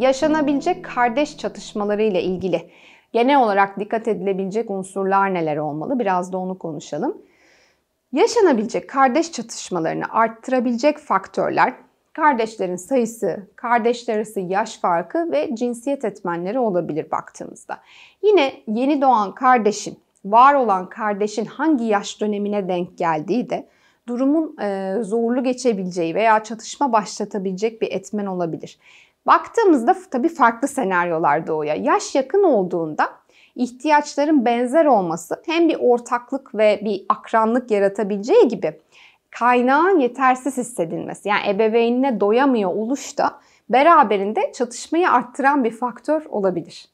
yaşanabilecek kardeş çatışmaları ile ilgili genel olarak dikkat edilebilecek unsurlar neler olmalı? Biraz da onu konuşalım. Yaşanabilecek kardeş çatışmalarını arttırabilecek faktörler kardeşlerin sayısı, kardeşler arası yaş farkı ve cinsiyet etmenleri olabilir baktığımızda. Yine yeni doğan kardeşin, var olan kardeşin hangi yaş dönemine denk geldiği de durumun zorlu geçebileceği veya çatışma başlatabilecek bir etmen olabilir. Baktığımızda tabii farklı senaryolar doğuya. Yaş yakın olduğunda ihtiyaçların benzer olması hem bir ortaklık ve bir akranlık yaratabileceği gibi kaynağın yetersiz hissedilmesi yani ebeveynine doyamıyor oluş da beraberinde çatışmayı arttıran bir faktör olabilir.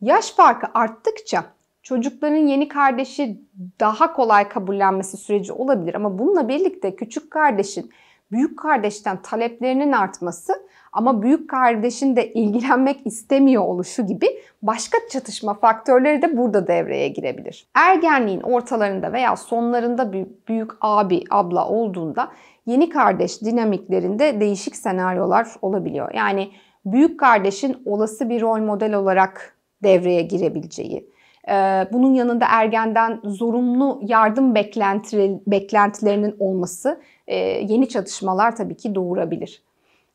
Yaş farkı arttıkça çocukların yeni kardeşi daha kolay kabullenmesi süreci olabilir ama bununla birlikte küçük kardeşin büyük kardeşten taleplerinin artması ama büyük kardeşin de ilgilenmek istemiyor oluşu gibi başka çatışma faktörleri de burada devreye girebilir. Ergenliğin ortalarında veya sonlarında büyük, büyük abi, abla olduğunda yeni kardeş dinamiklerinde değişik senaryolar olabiliyor. Yani büyük kardeşin olası bir rol model olarak devreye girebileceği, e, bunun yanında ergenden zorunlu yardım beklentilerinin olması e, yeni çatışmalar tabii ki doğurabilir.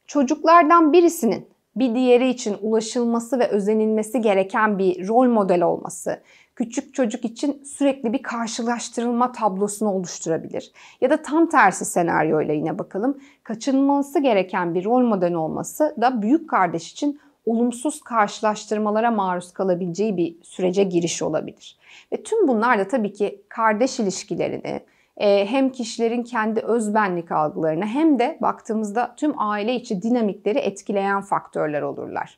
Çocuklardan birisinin bir diğeri için ulaşılması ve özenilmesi gereken bir rol model olması, küçük çocuk için sürekli bir karşılaştırılma tablosunu oluşturabilir. Ya da tam tersi senaryoyla yine bakalım. Kaçınılması gereken bir rol model olması da büyük kardeş için olumsuz karşılaştırmalara maruz kalabileceği bir sürece giriş olabilir. Ve tüm bunlar da tabii ki kardeş ilişkilerini, ee, hem kişilerin kendi özbenlik algılarına hem de baktığımızda tüm aile içi dinamikleri etkileyen faktörler olurlar.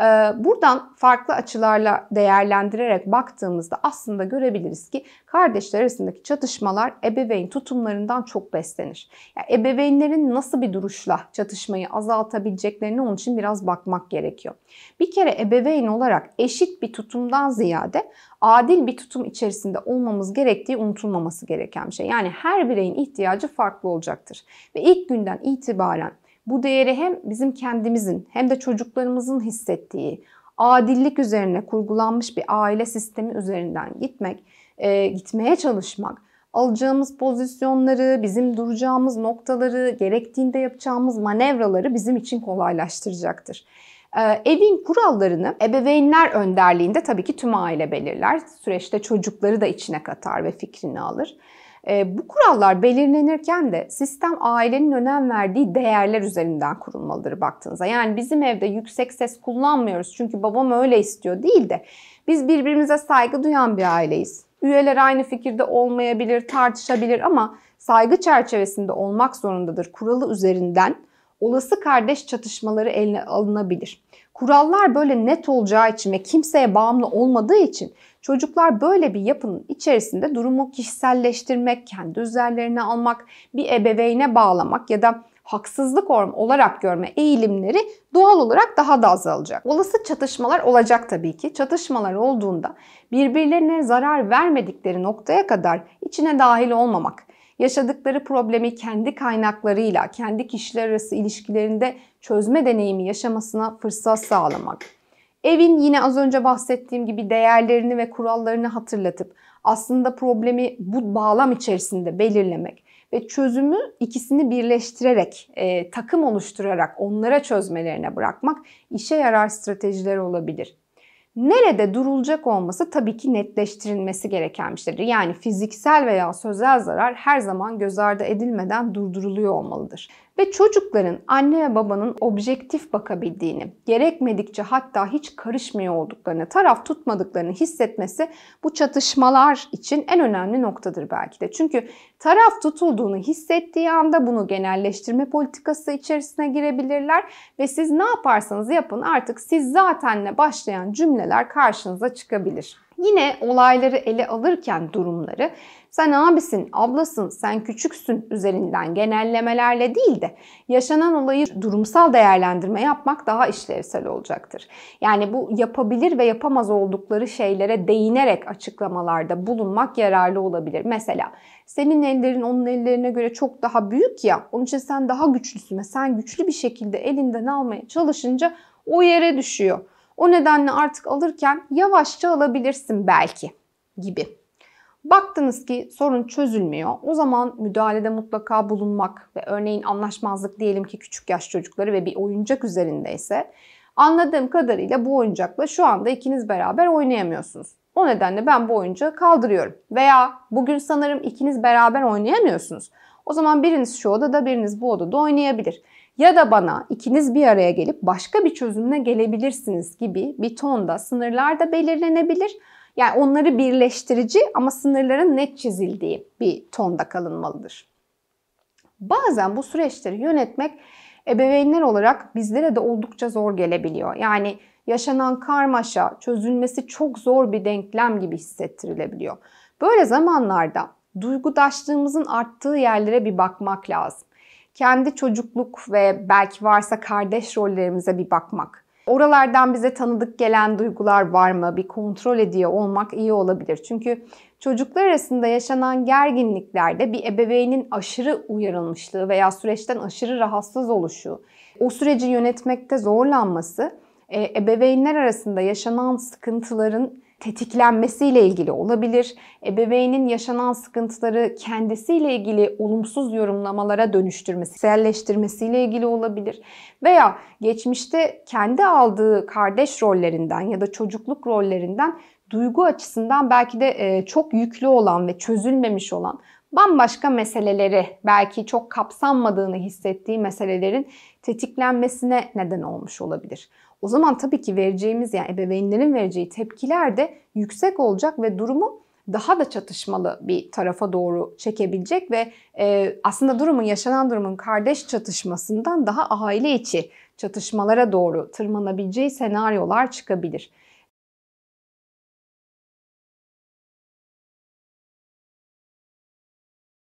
Ee, buradan farklı açılarla değerlendirerek baktığımızda aslında görebiliriz ki kardeşler arasındaki çatışmalar ebeveyn tutumlarından çok beslenir. Yani ebeveynlerin nasıl bir duruşla çatışmayı azaltabileceklerini onun için biraz bakmak gerekiyor. Bir kere ebeveyn olarak eşit bir tutumdan ziyade adil bir tutum içerisinde olmamız gerektiği unutulmaması gereken bir şey. Yani her bireyin ihtiyacı farklı olacaktır. Ve ilk günden itibaren bu değeri hem bizim kendimizin hem de çocuklarımızın hissettiği adillik üzerine kurgulanmış bir aile sistemi üzerinden gitmek, e, gitmeye çalışmak, alacağımız pozisyonları, bizim duracağımız noktaları, gerektiğinde yapacağımız manevraları bizim için kolaylaştıracaktır. Ee, evin kurallarını ebeveynler önderliğinde tabii ki tüm aile belirler. Süreçte çocukları da içine katar ve fikrini alır. E, bu kurallar belirlenirken de sistem ailenin önem verdiği değerler üzerinden kurulmalıdır baktığınızda. Yani bizim evde yüksek ses kullanmıyoruz çünkü babam öyle istiyor değil de biz birbirimize saygı duyan bir aileyiz. Üyeler aynı fikirde olmayabilir, tartışabilir ama saygı çerçevesinde olmak zorundadır. Kuralı üzerinden olası kardeş çatışmaları eline alınabilir. Kurallar böyle net olacağı için ve kimseye bağımlı olmadığı için çocuklar böyle bir yapının içerisinde durumu kişiselleştirmek, kendi üzerlerine almak, bir ebeveyne bağlamak ya da haksızlık olarak görme eğilimleri doğal olarak daha da azalacak. Olası çatışmalar olacak tabii ki. Çatışmalar olduğunda birbirlerine zarar vermedikleri noktaya kadar içine dahil olmamak, yaşadıkları problemi kendi kaynaklarıyla, kendi kişiler arası ilişkilerinde çözme deneyimi yaşamasına fırsat sağlamak. Evin yine az önce bahsettiğim gibi değerlerini ve kurallarını hatırlatıp aslında problemi bu bağlam içerisinde belirlemek ve çözümü ikisini birleştirerek, e, takım oluşturarak onlara çözmelerine bırakmak işe yarar stratejiler olabilir nerede durulacak olması tabii ki netleştirilmesi gereken bir şeydir. Yani fiziksel veya sözel zarar her zaman göz ardı edilmeden durduruluyor olmalıdır ve çocukların anne ve babanın objektif bakabildiğini, gerekmedikçe hatta hiç karışmıyor olduklarını, taraf tutmadıklarını hissetmesi bu çatışmalar için en önemli noktadır belki de. Çünkü taraf tutulduğunu hissettiği anda bunu genelleştirme politikası içerisine girebilirler ve siz ne yaparsanız yapın artık siz zatenle başlayan cümleler karşınıza çıkabilir. Yine olayları ele alırken durumları sen abisin, ablasın, sen küçüksün üzerinden genellemelerle değil de yaşanan olayı durumsal değerlendirme yapmak daha işlevsel olacaktır. Yani bu yapabilir ve yapamaz oldukları şeylere değinerek açıklamalarda bulunmak yararlı olabilir. Mesela senin ellerin onun ellerine göre çok daha büyük ya, onun için sen daha güçlüsün ve sen güçlü bir şekilde elinden almaya çalışınca o yere düşüyor. O nedenle artık alırken yavaşça alabilirsin belki gibi. Baktınız ki sorun çözülmüyor. O zaman müdahalede mutlaka bulunmak ve örneğin anlaşmazlık diyelim ki küçük yaş çocukları ve bir oyuncak üzerindeyse anladığım kadarıyla bu oyuncakla şu anda ikiniz beraber oynayamıyorsunuz. O nedenle ben bu oyuncağı kaldırıyorum. Veya bugün sanırım ikiniz beraber oynayamıyorsunuz. O zaman biriniz şu odada biriniz bu odada oynayabilir. Ya da bana ikiniz bir araya gelip başka bir çözümle gelebilirsiniz gibi bir tonda sınırlar da belirlenebilir. Yani onları birleştirici ama sınırların net çizildiği bir tonda kalınmalıdır. Bazen bu süreçleri yönetmek ebeveynler olarak bizlere de oldukça zor gelebiliyor. Yani yaşanan karmaşa çözülmesi çok zor bir denklem gibi hissettirilebiliyor. Böyle zamanlarda duygudaşlığımızın arttığı yerlere bir bakmak lazım. Kendi çocukluk ve belki varsa kardeş rollerimize bir bakmak Oralardan bize tanıdık gelen duygular var mı? Bir kontrol ediyor olmak iyi olabilir. Çünkü çocuklar arasında yaşanan gerginliklerde bir ebeveynin aşırı uyarılmışlığı veya süreçten aşırı rahatsız oluşu, o süreci yönetmekte zorlanması e, ebeveynler arasında yaşanan sıkıntıların tetiklenmesiyle ilgili olabilir. Ebeveynin yaşanan sıkıntıları kendisiyle ilgili olumsuz yorumlamalara dönüştürmesi, selleştirmesiyle ilgili olabilir. Veya geçmişte kendi aldığı kardeş rollerinden ya da çocukluk rollerinden duygu açısından belki de e, çok yüklü olan ve çözülmemiş olan bambaşka meseleleri belki çok kapsanmadığını hissettiği meselelerin tetiklenmesine neden olmuş olabilir. O zaman tabii ki vereceğimiz yani ebeveynlerin vereceği tepkiler de yüksek olacak ve durumu daha da çatışmalı bir tarafa doğru çekebilecek ve e, aslında durumun yaşanan durumun kardeş çatışmasından daha aile içi çatışmalara doğru tırmanabileceği senaryolar çıkabilir.